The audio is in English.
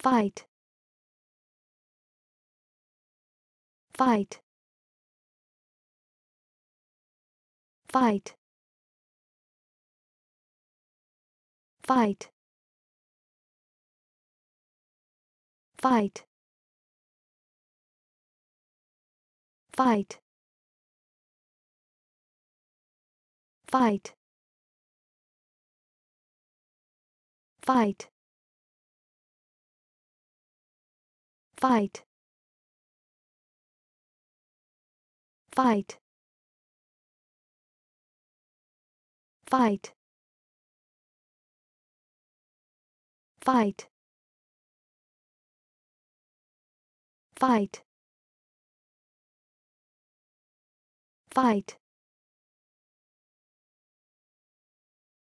Fight. Fight. Fight. Fight. Fight. Fight. Fight. Fight. Fight. Fight. Fight. Fight. Fight. Fight.